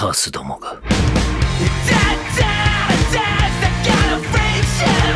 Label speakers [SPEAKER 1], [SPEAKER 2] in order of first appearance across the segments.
[SPEAKER 1] カースどもが。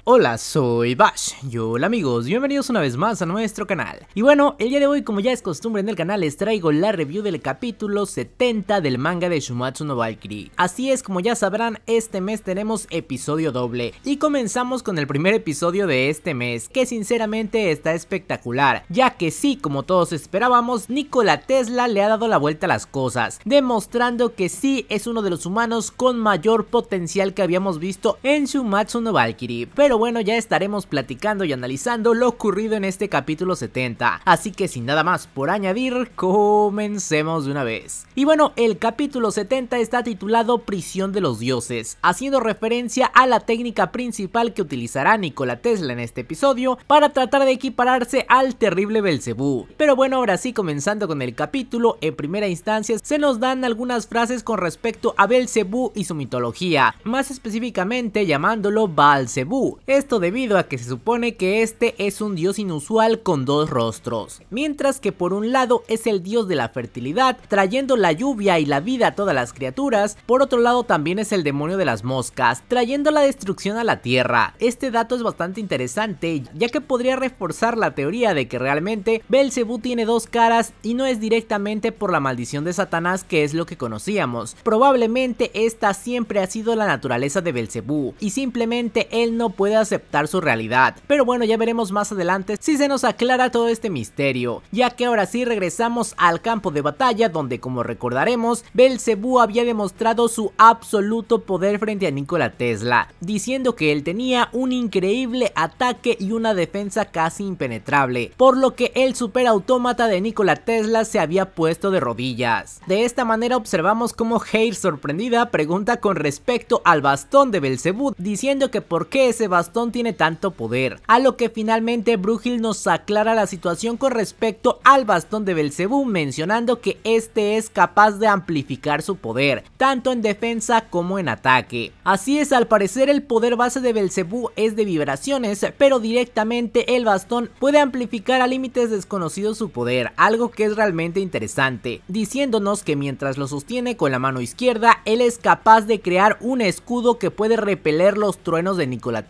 [SPEAKER 1] Hola, soy Bash. Y hola amigos, bienvenidos una vez más a nuestro canal. Y bueno, el día de hoy, como ya es costumbre en el canal, les traigo la review del capítulo 70 del manga de Shumatsu no Valkyrie. Así es, como ya sabrán, este mes tenemos episodio doble. Y comenzamos con el primer episodio de este mes, que sinceramente está espectacular, ya que sí, como todos esperábamos, Nikola Tesla le ha dado la vuelta a las cosas, demostrando que sí es uno de los humanos con mayor potencial que habíamos visto en Shumatsu no Valkyrie. Pero bueno, ya estaremos platicando y analizando lo ocurrido en este capítulo 70. Así que sin nada más por añadir, comencemos de una vez. Y bueno, el capítulo 70 está titulado Prisión de los Dioses, haciendo referencia a la técnica principal que utilizará Nikola Tesla en este episodio para tratar de equipararse al terrible Belcebú. Pero bueno, ahora sí, comenzando con el capítulo, en primera instancia se nos dan algunas frases con respecto a Belcebú y su mitología, más específicamente llamándolo balzebú esto debido a que se supone que este es un dios inusual con dos rostros, mientras que por un lado es el dios de la fertilidad, trayendo la lluvia y la vida a todas las criaturas, por otro lado también es el demonio de las moscas, trayendo la destrucción a la tierra. Este dato es bastante interesante, ya que podría reforzar la teoría de que realmente Belcebú tiene dos caras y no es directamente por la maldición de Satanás que es lo que conocíamos. Probablemente esta siempre ha sido la naturaleza de Belcebú y simplemente él no puede aceptar su realidad. Pero bueno, ya veremos más adelante si se nos aclara todo este misterio, ya que ahora sí regresamos al campo de batalla donde como recordaremos, Belcebú había demostrado su absoluto poder frente a Nikola Tesla, diciendo que él tenía un increíble ataque y una defensa casi impenetrable, por lo que el superautómata de Nikola Tesla se había puesto de rodillas. De esta manera observamos cómo Hale sorprendida pregunta con respecto al bastón de Belcebú, diciendo que por qué ese bastón bastón tiene tanto poder. A lo que finalmente Brugil nos aclara la situación con respecto al bastón de Belcebú, mencionando que este es capaz de amplificar su poder, tanto en defensa como en ataque. Así es, al parecer el poder base de Belcebú es de vibraciones, pero directamente el bastón puede amplificar a límites desconocidos su poder, algo que es realmente interesante, diciéndonos que mientras lo sostiene con la mano izquierda, él es capaz de crear un escudo que puede repeler los truenos de Nikola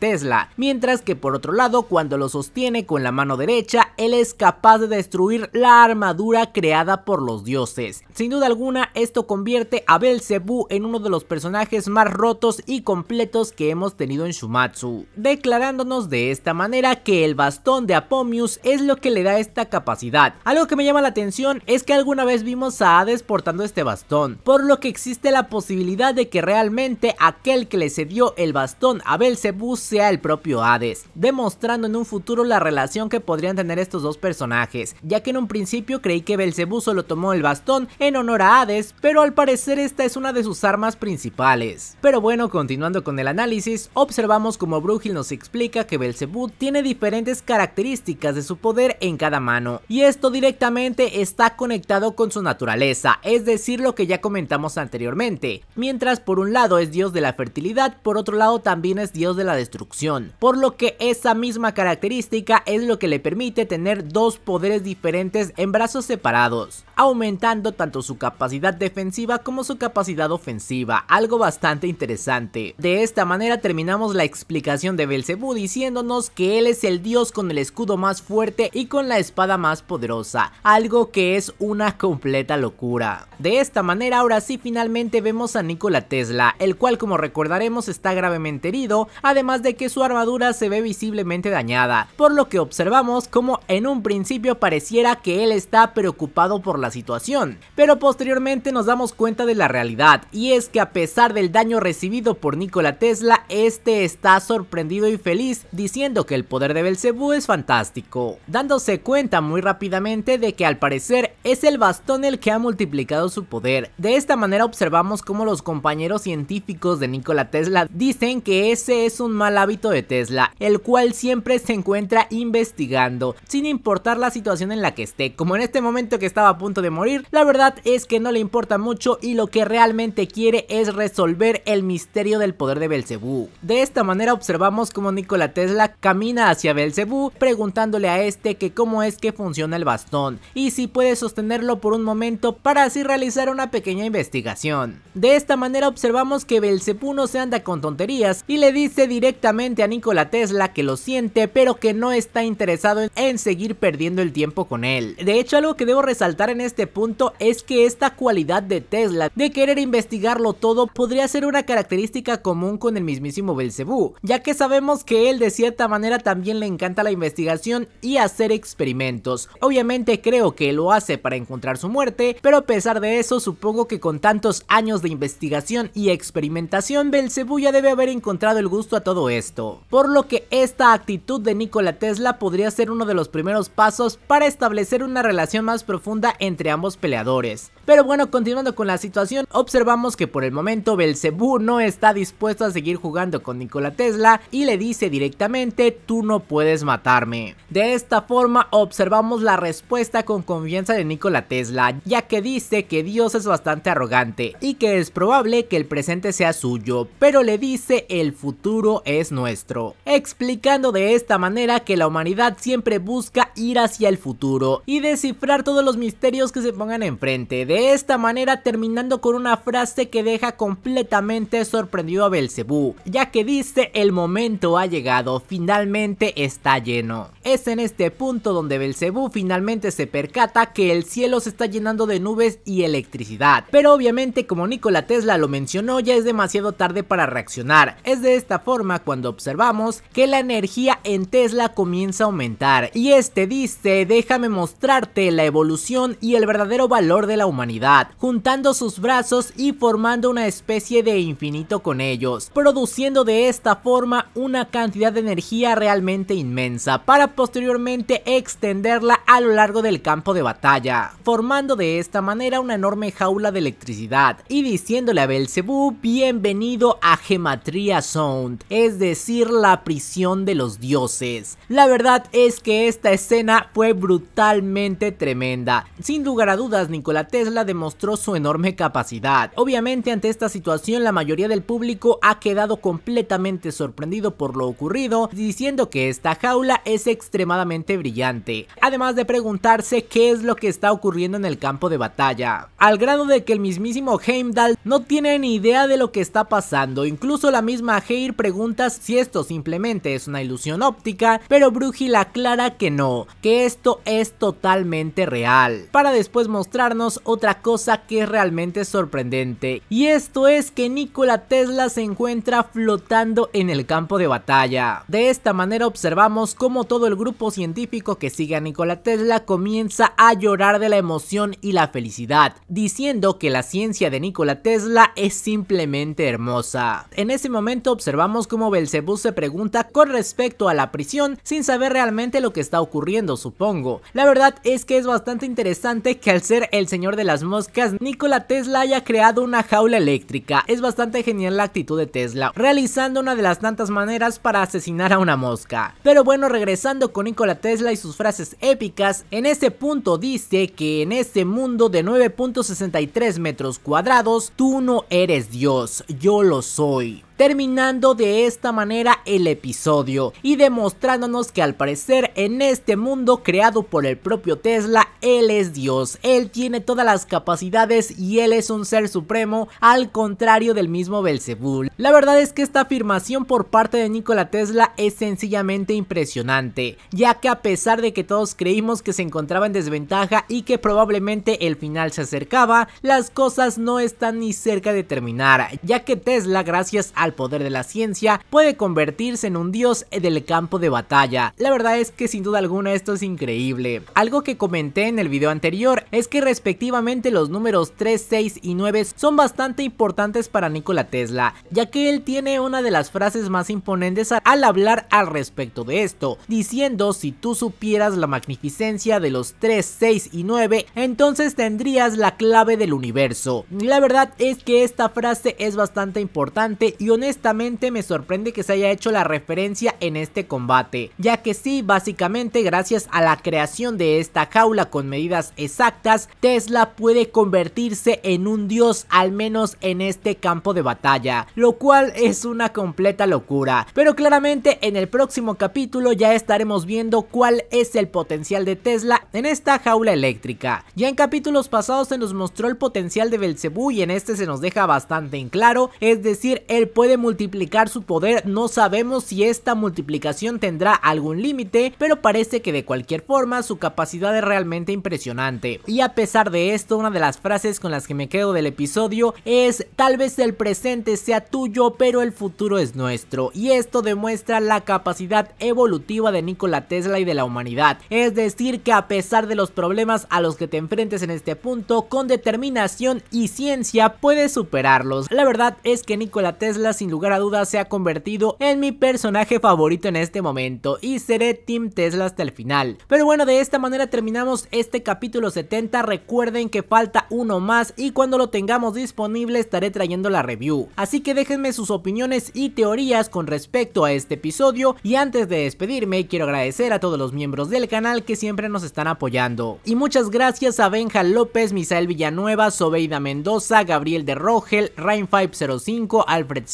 [SPEAKER 1] mientras que por otro lado cuando lo sostiene con la mano derecha, él es capaz de destruir la armadura creada por los dioses. Sin duda alguna esto convierte a Belzebú en uno de los personajes más rotos y completos que hemos tenido en Shumatsu, declarándonos de esta manera que el bastón de Apomius es lo que le da esta capacidad. Algo que me llama la atención es que alguna vez vimos a Hades portando este bastón, por lo que existe la posibilidad de que realmente aquel que le cedió el bastón a Belzebú sea el el propio Hades, demostrando en un futuro la relación que podrían tener estos dos personajes, ya que en un principio creí que Belcebú solo tomó el bastón en honor a Hades, pero al parecer esta es una de sus armas principales. Pero bueno, continuando con el análisis, observamos como Brugil nos explica que Belcebú tiene diferentes características de su poder en cada mano, y esto directamente está conectado con su naturaleza, es decir, lo que ya comentamos anteriormente, mientras por un lado es dios de la fertilidad, por otro lado también es dios de la destrucción por lo que esa misma característica es lo que le permite tener dos poderes diferentes en brazos separados, aumentando tanto su capacidad defensiva como su capacidad ofensiva, algo bastante interesante. De esta manera terminamos la explicación de Belcebú diciéndonos que él es el dios con el escudo más fuerte y con la espada más poderosa, algo que es una completa locura. De esta manera ahora sí finalmente vemos a Nikola Tesla, el cual como recordaremos está gravemente herido, además de que su armadura se ve visiblemente dañada, por lo que observamos como en un principio pareciera que él está preocupado por la situación, pero posteriormente nos damos cuenta de la realidad, y es que a pesar del daño recibido por Nikola Tesla, este está sorprendido y feliz diciendo que el poder de Belcebú es fantástico, dándose cuenta muy rápidamente de que al parecer es el bastón el que ha multiplicado su poder. De esta manera observamos cómo los compañeros científicos de Nikola Tesla dicen que ese es un mal hábito de Tesla, el cual siempre se encuentra investigando, sin importar la situación en la que esté, como en este momento que estaba a punto de morir, la verdad es que no le importa mucho y lo que realmente quiere es resolver el misterio del poder de Belcebú. De esta manera observamos como Nikola Tesla camina hacia Belcebú preguntándole a este que cómo es que funciona el bastón y si puede sostenerlo por un momento para así realizar una pequeña investigación. De esta manera observamos que Belcebú no se anda con tonterías y le dice directamente a Nikola Tesla que lo siente pero que no está interesado en seguir perdiendo el tiempo con él. De hecho algo que debo resaltar en este punto es que esta cualidad de Tesla de querer investigarlo todo podría ser una característica común con el mismísimo Belcebú, ya que sabemos que él de cierta manera también le encanta la investigación y hacer experimentos. Obviamente creo que lo hace para encontrar su muerte, pero a pesar de eso supongo que con tantos años de investigación y experimentación Belcebú ya debe haber encontrado el gusto a todo esto por lo que esta actitud de Nikola Tesla podría ser uno de los primeros pasos para establecer una relación más profunda entre ambos peleadores. Pero bueno, continuando con la situación, observamos que por el momento Belcebú no está dispuesto a seguir jugando con Nikola Tesla y le dice directamente, tú no puedes matarme. De esta forma observamos la respuesta con confianza de Nikola Tesla, ya que dice que Dios es bastante arrogante y que es probable que el presente sea suyo, pero le dice el futuro es nuestro nuestro, explicando de esta manera que la humanidad siempre busca ir hacia el futuro y descifrar todos los misterios que se pongan enfrente, de esta manera terminando con una frase que deja completamente sorprendido a Belcebú, ya que dice el momento ha llegado, finalmente está lleno. Es en este punto donde Belcebú finalmente se percata que el cielo se está llenando de nubes y electricidad. Pero obviamente como Nikola Tesla lo mencionó ya es demasiado tarde para reaccionar. Es de esta forma cuando observamos que la energía en Tesla comienza a aumentar y este dice déjame mostrarte la evolución y el verdadero valor de la humanidad, juntando sus brazos y formando una especie de infinito con ellos, produciendo de esta forma una cantidad de energía realmente inmensa para posteriormente extenderla a lo largo del campo de batalla, formando de esta manera una enorme jaula de electricidad y diciéndole a Belcebú bienvenido a Gematria Sound, es decir la prisión de los dioses. La verdad es que esta escena fue brutalmente tremenda, sin lugar a dudas Nikola Tesla demostró su enorme capacidad, obviamente ante esta situación la mayoría del público ha quedado completamente sorprendido por lo ocurrido, diciendo que esta jaula es extremadamente brillante, además de preguntarse qué es lo que está ocurriendo en el campo de batalla, al grado de que el mismísimo Heimdall no tiene ni idea de lo que está pasando, incluso la misma Heir pregunta si esto simplemente es una ilusión óptica, pero la aclara que no, que esto es totalmente real, para después mostrarnos otra cosa que es realmente sorprendente, y esto es que Nikola Tesla se encuentra flotando en el campo de batalla. De esta manera observamos cómo todo el grupo científico que sigue a Nikola Tesla comienza a llorar de la emoción y la felicidad, diciendo que la ciencia de Nikola Tesla es simplemente hermosa. En ese momento observamos cómo Belzebú se pregunta con respecto a la prisión sin saber realmente lo que está ocurriendo, supongo. La verdad es que es bastante interesante que al ser el señor de las moscas, Nikola Tesla haya creado una jaula eléctrica. Es bastante genial la actitud de Tesla, realizando una de las tantas maneras para asesinar a una mosca. Pero bueno, regresando con Nikola Tesla y sus frases épicas, en ese punto dice que en este mundo de 9.63 metros cuadrados, tú no eres Dios, yo lo soy terminando de esta manera el episodio y demostrándonos que al parecer en este mundo creado por el propio Tesla, él es Dios, él tiene todas las capacidades y él es un ser supremo al contrario del mismo Belzebul. La verdad es que esta afirmación por parte de Nikola Tesla es sencillamente impresionante, ya que a pesar de que todos creímos que se encontraba en desventaja y que probablemente el final se acercaba, las cosas no están ni cerca de terminar, ya que Tesla gracias a al poder de la ciencia, puede convertirse en un dios del campo de batalla. La verdad es que sin duda alguna esto es increíble. Algo que comenté en el video anterior es que respectivamente los números 3, 6 y 9 son bastante importantes para Nikola Tesla, ya que él tiene una de las frases más imponentes al hablar al respecto de esto, diciendo si tú supieras la magnificencia de los 3, 6 y 9, entonces tendrías la clave del universo. La verdad es que esta frase es bastante importante y honestamente me sorprende que se haya hecho la referencia en este combate, ya que sí, básicamente gracias a la creación de esta jaula con medidas exactas, Tesla puede convertirse en un dios al menos en este campo de batalla, lo cual es una completa locura, pero claramente en el próximo capítulo ya estaremos viendo cuál es el potencial de Tesla en esta jaula eléctrica. Ya en capítulos pasados se nos mostró el potencial de Belcebú y en este se nos deja bastante en claro, es decir, el puede multiplicar su poder, no sabemos si esta multiplicación tendrá algún límite, pero parece que de cualquier forma su capacidad es realmente impresionante. Y a pesar de esto, una de las frases con las que me quedo del episodio es, tal vez el presente sea tuyo, pero el futuro es nuestro. Y esto demuestra la capacidad evolutiva de Nikola Tesla y de la humanidad. Es decir, que a pesar de los problemas a los que te enfrentes en este punto, con determinación y ciencia puedes superarlos. La verdad es que Nikola Tesla sin lugar a dudas se ha convertido en mi personaje favorito en este momento y seré Team Tesla hasta el final. Pero bueno, de esta manera terminamos este capítulo 70, recuerden que falta uno más y cuando lo tengamos disponible estaré trayendo la review. Así que déjenme sus opiniones y teorías con respecto a este episodio y antes de despedirme quiero agradecer a todos los miembros del canal que siempre nos están apoyando. Y muchas gracias a Benja López, Misael Villanueva, Sobeida Mendoza, Gabriel de Rogel, Rain505, Alfred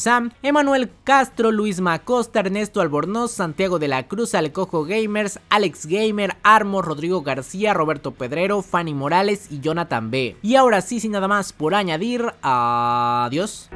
[SPEAKER 1] Emanuel Castro, Luis Macosta, Ernesto Albornoz, Santiago de la Cruz, Alcojo Gamers, Alex Gamer, Armo, Rodrigo García, Roberto Pedrero, Fanny Morales y Jonathan B. Y ahora sí, sin nada más por añadir, adiós.